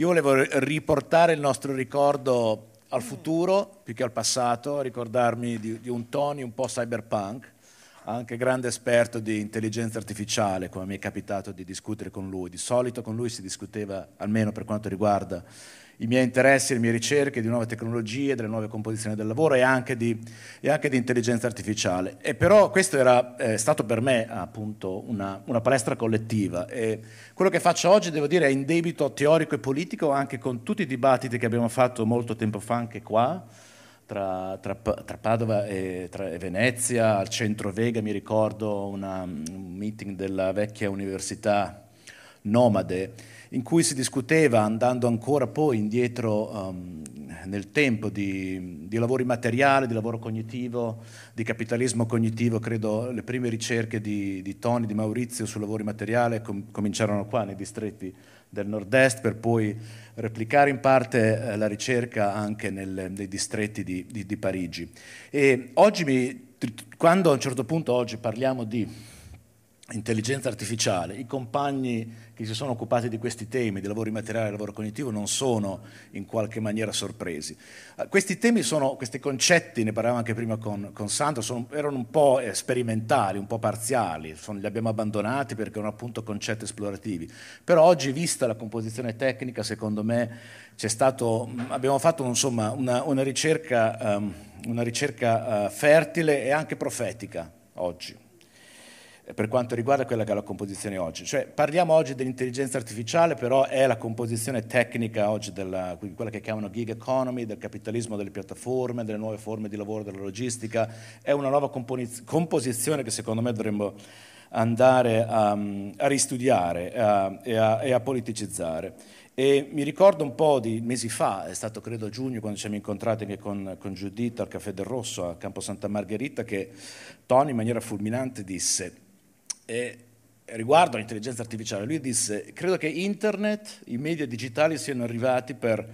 Io volevo riportare il nostro ricordo al futuro più che al passato, ricordarmi di, di un Tony un po' cyberpunk anche grande esperto di intelligenza artificiale, come mi è capitato di discutere con lui. Di solito con lui si discuteva, almeno per quanto riguarda i miei interessi, le mie ricerche di nuove tecnologie, delle nuove composizioni del lavoro e anche di, e anche di intelligenza artificiale. E però questo era eh, stato per me appunto una, una, palestra collettiva e quello che faccio oggi devo dire è in debito teorico e politico anche con tutti i dibattiti che abbiamo fatto molto tempo fa anche qua tra, tra, tra Padova e, tra, e, Venezia, al centro Vega mi ricordo una, un meeting della vecchia università nomade, in cui si discuteva, andando ancora poi indietro um, nel tempo, di, di lavori materiali, di lavoro cognitivo, di capitalismo cognitivo. Credo le prime ricerche di, di Tony, di Maurizio su lavoro materiale com- cominciarono qua, nei distretti del nord-est, per poi replicare in parte eh, la ricerca anche nel, nei distretti di, di Parigi. E oggi, mi, quando a un certo punto oggi parliamo di intelligenza artificiale, i compagni che si sono occupati di questi temi, di lavoro immateriale e lavoro cognitivo, non sono in qualche maniera sorpresi. Ah, questi temi sono, questi concetti, ne parlavamo anche prima con, con Sandro, sono, erano un po' sperimentali, un po' parziali, sono, li abbiamo abbandonati perché erano appunto concetti esplorativi. Però oggi, vista la composizione tecnica, secondo me c'è stato, mm, abbiamo fatto insomma, una, una, ricerca, um, una ricerca uh, fertile e anche profetica oggi. Eh, per quanto riguarda quella che è la composizione oggi. Cioè, parliamo oggi dell'intelligenza artificiale, però è la composizione tecnica oggi, della, quella che chiamano gig economy, del capitalismo delle piattaforme, delle nuove forme di lavoro, della logistica, è una nuova composizione che secondo me dovremmo andare a, a ristudiare a, e, a, e a politicizzare. E mi ricordo un po' di mesi fa, è stato credo a giugno, quando ci siamo incontrati anche con, con Giuditta al Caffè del Rosso a Campo Santa Margherita, che Tony in maniera fulminante disse e riguardo all'intelligenza artificiale, lui disse, credo che internet, i media digitali siano arrivati per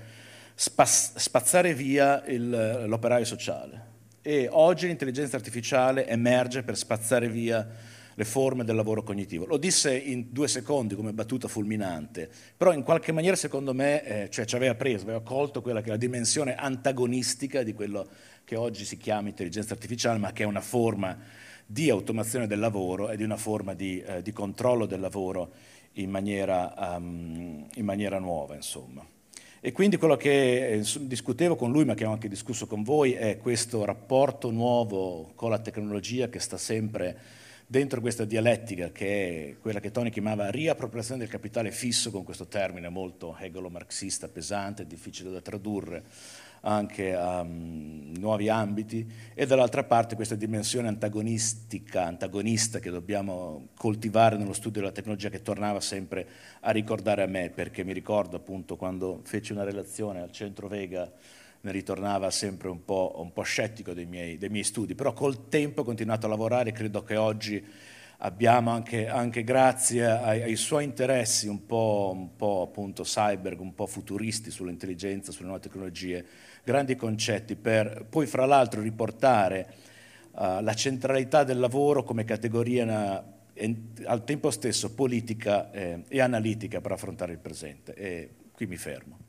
spazzare via il, l'operaio sociale. E oggi l'intelligenza artificiale emerge per spazzare via le forme del lavoro cognitivo. Lo disse in due secondi come battuta fulminante, però in qualche maniera secondo me eh, cioè, ci aveva preso, aveva colto quella che è la dimensione antagonistica di quello che oggi si chiama intelligenza artificiale, ma che è una forma di automazione del lavoro e di una forma di, eh, di controllo del lavoro in maniera, um, in maniera nuova, insomma. E quindi quello che eh, discutevo con lui, ma che ho anche discusso con voi, è questo rapporto nuovo con la tecnologia che sta sempre dentro questa dialettica che è quella che Tony chiamava riappropriazione del capitale fisso, con questo termine molto hegelo-marxista, pesante, difficile da tradurre anche um, nuovi ambiti e dall'altra parte questa dimensione antagonistica, antagonista che dobbiamo coltivare nello studio della tecnologia che tornava sempre a ricordare a me perché mi ricordo appunto quando feci una relazione al centro Vega ne ritornava sempre un po', un po scettico dei miei, dei miei studi, però col tempo ho continuato a lavorare e credo che oggi abbiamo anche, anche grazie ai, ai, suoi interessi un po', un po' appunto cyber, un po' futuristi sull'intelligenza, sulle nuove tecnologie, grandi concetti per poi fra l'altro riportare uh, la centralità del lavoro come categoria una, en, al tempo stesso politica eh, e analitica per affrontare il presente. E qui mi fermo.